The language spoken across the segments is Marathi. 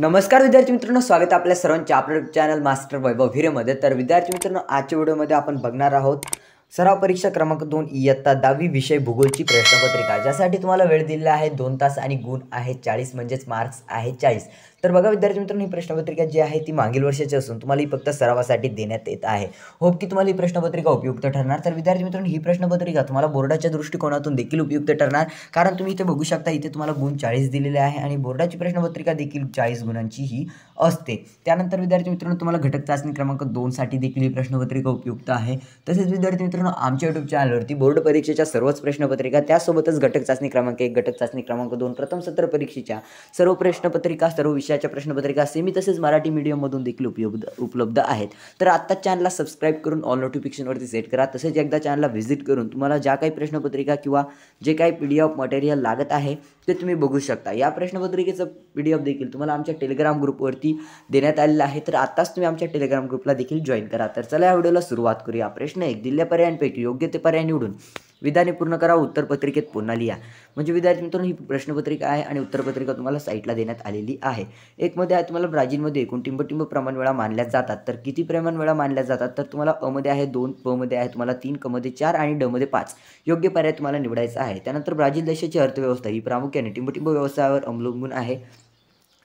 नमस्कार विद्यार्थी मित्रांनो स्वागत आपल्या सर्वांच्या आपल्या चॅनल मास्टर वैभव हिरेमध्ये तर विद्यार्थी मित्रांनो आजच्या व्हिडिओमध्ये आपण बघणार आहोत सराव परीक्षा क्रमांक दोन इयत्ता दहावी विषय भूगोलची प्रश्नपत्रिका ज्यासाठी तुम्हाला वेळ दिलेला आहे दोन तास आणि गुण आहे चाळीस म्हणजेच मार्क्स आहे चाळीस तर बघा विद्यार्थी मित्रांनो ही प्रश्नपत्रिका जी आहे ती मागील वर्षाची असून तुम्हाला ही फक्त सरावासाठी देण्यात येत आहे होप की तुम्हाला ही प्रश्नपत्रिका उपयुक्त ठरणार तर विद्यार्थी मित्रांनो ही प्रश्नपत्रिका तुम्हाला बोर्डाच्या दृष्टिकोनातून देखील उपयुक्त ठरणार कारण तुम्ही इथे बघू शकता इथे तुम्हाला गुण चाळीस दिलेले आहे आणि बोर्डाची प्रश्नपत्रिका देखील चाळीस गुणांची ही असते त्यानंतर विद्यार्थी मित्रांनो तुम्हाला घटक चाचणी क्रमांक दोनसाठी देखील ही प्रश्नपत्रिका उपयुक्त आहे तसेच विद्यार्थी मित्रांनो मित्रांनो आमच्या युट्यूब चॅनलवरती बोर्ड परीक्षेच्या सर्वच प्रश्नपत्रिका त्यासोबतच घटक चाचणी क्रमांक एक घटक चाचणी क्रमांक दोन प्रथम सत्र परीक्षेच्या सर्व प्रश्नपत्रिका सर्व विषयाच्या प्रश्नपत्रिका सेमी तसेच मराठी मीडियममधून देखील उपलब्ध उपलब्ध आहेत तर आत्ता चॅनलला सबस्क्राईब करून ऑल नोटिफिकेशनवरती सेट करा तसेच एकदा चॅनलला व्हिजिट करून तुम्हाला ज्या काही प्रश्नपत्रिका किंवा जे काही पी डी मटेरियल लागत आहे ते तुम्ही बघू शकता या प्रश्नपत्रिकेचं पी डी एफ देखील तुम्हाला आमच्या टेलिग्राम ग्रुपवरती देण्यात आलेलं आहे तर आत्ताच तुम्ही आमच्या टेलिग्राम ग्रुपला देखील जॉईन करा तर चला या व्हिडिओला सुरुवात करूया प्रश्न एक दिल्या पर्यायांपैकी योग्य ते पर्याय निवडून विधाने पूर्ण करा उत्तरपत्रिकेत पुन्हा लिहा म्हणजे विद्यार्थी मित्रांनो ही प्रश्नपत्रिका आहे आणि उत्तरपत्रिका तुम्हाला साईटला देण्यात आलेली आहे एकमध्ये आहे तुम्हाला ब्राझीलमध्ये एकूण टिंबटिंब प्रमाण वेळा मानल्या जातात तर किती प्रमाण वेळा मानल्या जातात तर तुम्हाला अमध्ये आहे दोन प मध्ये आहे तुम्हाला तीन कमध्ये चार आणि डमध्ये पाच योग्य पर्याय तुम्हाला निवडायचा आहे त्यानंतर ब्राझील देशाची अर्थव्यवस्था ही प्रामुख्याने टिंबटिंब व्यवसायावर अवलंबून आहे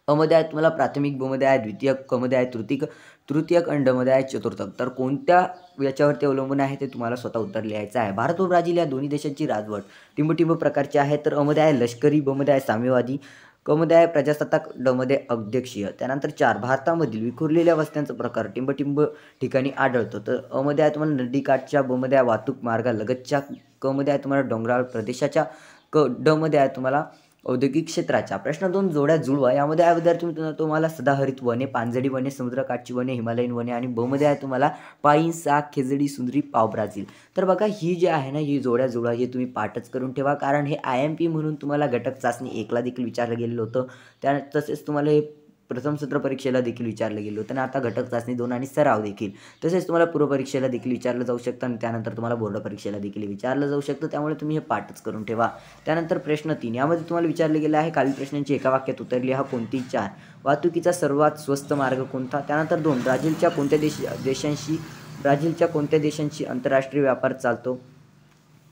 अमध्ये आहे तुम्हाला प्राथमिक बमध्ये आहे द्वितीयक कमध्ये आहे तृतीक तृतीयक अंडमध्ये आहे चतुर्थक तर कोणत्या याच्यावरती अवलंबून आहे ते तुम्हाला स्वतः उत्तर लिहायचं आहे भारत व ब्राझील या दोन्ही देशांची राजवट टिंबटिंब प्रकारची आहे तर अमध्ये आहे लष्करी बमध्ये आहे साम्यवादी कमध्ये आहे प्रजासत्ताक डमध्ये अध्यक्षीय त्यानंतर चार भारतामधील विखुरलेल्या वस्त्यांचा प्रकार टिंबटिंब ठिकाणी आढळतो तर अमध्ये आहे तुम्हाला नदीकाठच्या बमध्ये आहे वाहतूक लगतच्या कमध्ये आहे तुम्हाला डोंगराळ प्रदेशाच्या क डमध्ये आहे तुम्हाला औद्योगिक क्षेत्राच्या प्रश्न दोन जोड्या जुळवा यामध्ये आहे विद्यार्थी तुम्हाला सदाहरित वने पानझडी वने समुद्रकाठची वने हिमालयीन वने आणि बहुमध्ये आहे तुम्हाला पायी साग खेजडी सुंदरी पाव ब्राझील तर बघा ही जी आहे ना ही जोड्या जुळवा हे तुम्ही पाठच करून ठेवा कारण हे आय एम पी म्हणून तुम्हाला घटक चाचणी एकला देखील विचारलं गेलेलं होतं त्या तसेच तुम्हाला हे प्रथम सत्र परीक्षेला देखील विचारलं गेलं होतं आणि आता घटक चाचणी दोन आणि सराव देखील तसेच तुम्हाला पूर्वपरीक्षेला देखील विचारलं जाऊ शकतं आणि त्यानंतर तुम्हाला बोर्ड परीक्षेला देखील विचारलं जाऊ शकतं त्यामुळे तुम्ही हे पाठच करून ठेवा त्यानंतर प्रश्न तीन यामध्ये तुम्हाला विचारलं गेले आहे खालील प्रश्नांची एका वाक्यात उतरली हा कोणती चार वाहतुकीचा सर्वात स्वस्त मार्ग कोणता त्यानंतर दोन ब्राझीलच्या कोणत्या देश देशांशी ब्राझीलच्या कोणत्या देशांशी आंतरराष्ट्रीय व्यापार चालतो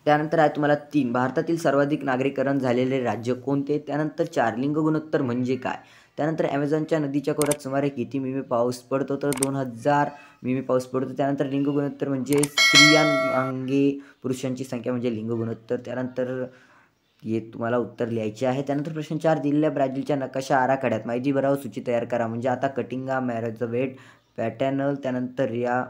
त्यानंतर आहे तुम्हाला तीन भारतातील सर्वाधिक नागरीकरण झालेले राज्य कोणते त्यानंतर चार लिंग गुणोत्तर म्हणजे काय त्यानंतर ॲमेझॉनच्या नदीच्या कोरात सुमारे किती मिमी पाऊस पडतो तर दोन हजार मिमी पाऊस पडतो त्यानंतर लिंग गुणोत्तर म्हणजे स्त्रियांगे पुरुषांची संख्या म्हणजे लिंग गुणोत्तर त्यानंतर हे तुम्हाला उत्तर लिहायचे आहे त्यानंतर प्रश्न चार दिलेल्या ब्राझीलच्या नकाशा आराखड्यात माहिती भरावं सूची तयार करा म्हणजे आता कटिंगा मॅरेज वेट पॅटर्नल त्यानंतर या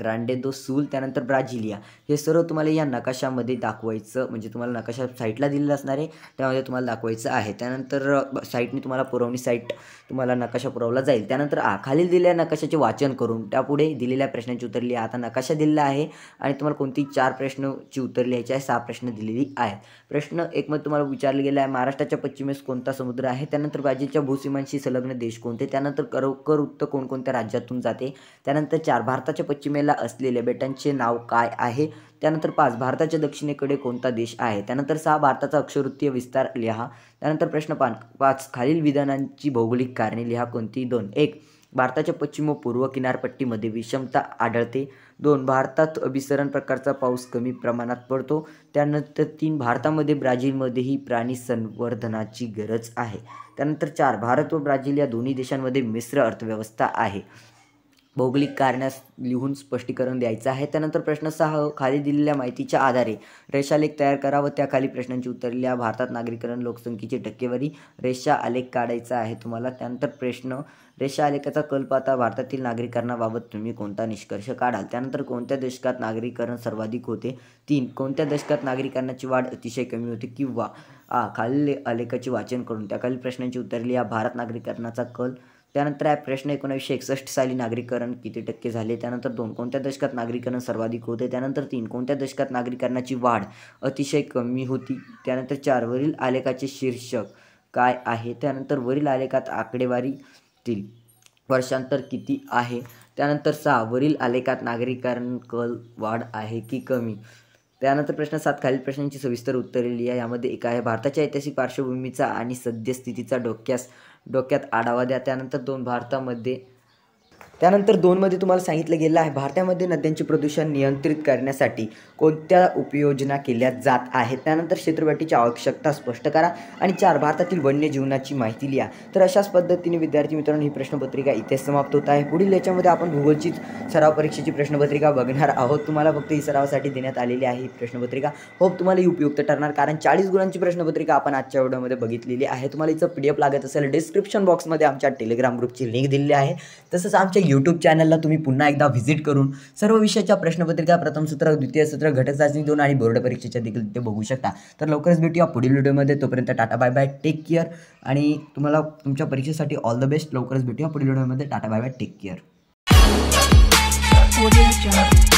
ग्रांडे दो सूल त्यानंतर ब्राझिलिया हे सर्व तुम्हाला या नकाशामध्ये दाखवायचं म्हणजे तुम्हाला नकाशा साईटला दिलेलं असणार आहे त्यामध्ये तुम्हाला दाखवायचं आहे त्यानंतर साईटने तुम्हाला पुरवणी साईट तुम्हाला नकाशा पुरवला जाईल त्यानंतर आ खालील दिलेल्या नकाशाचे वाचन करून त्यापुढे दिलेल्या प्रश्नांची उत्तर लिहा आता नकाशा दिलेला आहे आणि तुम्हाला कोणती चार प्रश्नची उत्तर लिहायची आहे सहा प्रश्न दिलेली आहेत प्रश्न एकमध्ये तुम्हाला विचारले गेला आहे महाराष्ट्राच्या पश्चिमेस कोणता समुद्र आहे त्यानंतर ब्राझीलच्या भूसीमांशी संलग्न देश कोणते त्यानंतर करोकर उत्तर कोणकोणत्या राज्यातून जाते त्यानंतर चार भारताच्या पश्चिमेला दक्षिणेला असलेल्या बेटांचे नाव काय आहे त्यानंतर पाच भारताच्या दक्षिणेकडे कोणता देश आहे त्यानंतर सहा भारताचा अक्षवृत्तीय विस्तार लिहा त्यानंतर प्रश्न पान पाच खालील विधानांची भौगोलिक कारणे लिहा कोणती दोन एक भारताच्या पश्चिम व पूर्व किनारपट्टीमध्ये विषमता आढळते दोन भारतात अभिसरण प्रकारचा पाऊस कमी प्रमाणात पडतो त्यानंतर तीन भारतामध्ये ब्राझीलमध्येही प्राणी संवर्धनाची गरज आहे त्यानंतर चार भारत व ब्राझील या दोन्ही देशांमध्ये मिश्र अर्थव्यवस्था आहे भौगोलिक कारणास लिहून स्पष्टीकरण द्यायचं आहे त्यानंतर प्रश्न सहा खाली दिलेल्या माहितीच्या आधारे रेषालेख तयार करा व त्याखाली प्रश्नांची लिहा भारतात नागरीकरण लोकसंख्येची टक्केवारी रेषा आलेख काढायचा आहे तुम्हाला त्यानंतर प्रश्न रेषा आलेखाचा कल्प आता भारतातील नागरीकरणाबाबत तुम्ही कोणता निष्कर्ष काढाल त्यानंतर कोणत्या दशकात नागरीकरण सर्वाधिक होते तीन कोणत्या दशकात नागरीकरणाची वाढ अतिशय कमी होते किंवा आ खालील आलेखाचे वाचन करून त्याखालील प्रश्नांची उत्तरली या भारत नागरीकरणाचा कल त्यानंतर आहे प्रश्न एकोणीसशे एकसष्ट साली नागरीकरण किती टक्के झाले त्यानंतर दोन कोणत्या दशकात नागरीकरण सर्वाधिक होते त्यानंतर तीन कोणत्या दशकात नागरीकरणाची वाढ अतिशय कमी होती त्यानंतर चार वरील आलेखाचे शीर्षक काय आहे त्यानंतर वरील आलेखात आकडेवारीतील वर्षांतर किती आहे त्यानंतर सहा वरील आलेखात नागरीकरण कल वाढ आहे की कमी त्यानंतर प्रश्न सात खालील प्रश्नांची सविस्तर उत्तरे लिहा यामध्ये एक आहे भारताच्या ऐतिहासिक पार्श्वभूमीचा आणि सद्यस्थितीचा डोक्यास डोक्यात आढावा द्या त्यानंतर दोन भारतामध्ये त्यानंतर दोनमध्ये तुम्हाला सांगितलं गेलं आहे भारतामध्ये नद्यांचे प्रदूषण नियंत्रित करण्यासाठी कोणत्या उपयोजना केल्या जात आहेत त्यानंतर क्षेत्रवाटीची आवश्यकता स्पष्ट करा आणि चार भारतातील वन्यजीवनाची माहिती लिहा तर अशाच पद्धतीने विद्यार्थी मित्रांनो ही प्रश्नपत्रिका इथे समाप्त होत आहे पुढील याच्यामध्ये आपण भूगोलचीच सराव परीक्षेची प्रश्नपत्रिका बघणार आहोत तुम्हाला फक्त ही सरावासाठी देण्यात आलेली आहे ही प्रश्नपत्रिका होप तुम्हाला ही उपयुक्त ठरणार कारण चाळीस गुणांची प्रश्नपत्रिका आपण आजच्या व्हिडिओमध्ये बघितलेली आहे तुम्हाला इथं पी डी एफ लागत असेल डिस्क्रिप्शन बॉक्समध्ये आमच्या टेलिग्राम ग्रुपची लिंक दिलेली आहे तसंच आमच्या यूट्यूब चॅनलला तुम्ही पुन्हा एकदा व्हिजिट करून सर्व विषयाच्या प्रश्नपत्रिका प्रथम सूत्र द्वितीय सत्र घटक दोन आणि बोर्ड परीक्षेच्या देखील ते बघू शकता तर लवकरच भेटूया पुढील व्हिडिओमध्ये तोपर्यंत tata bye bye take care आणि तुम्हाला तुमच्या परीक्षेसाठी ऑल द बेस्ट लवकरच भेटूया पुढील व्हिडिओमध्ये tata bye bye take care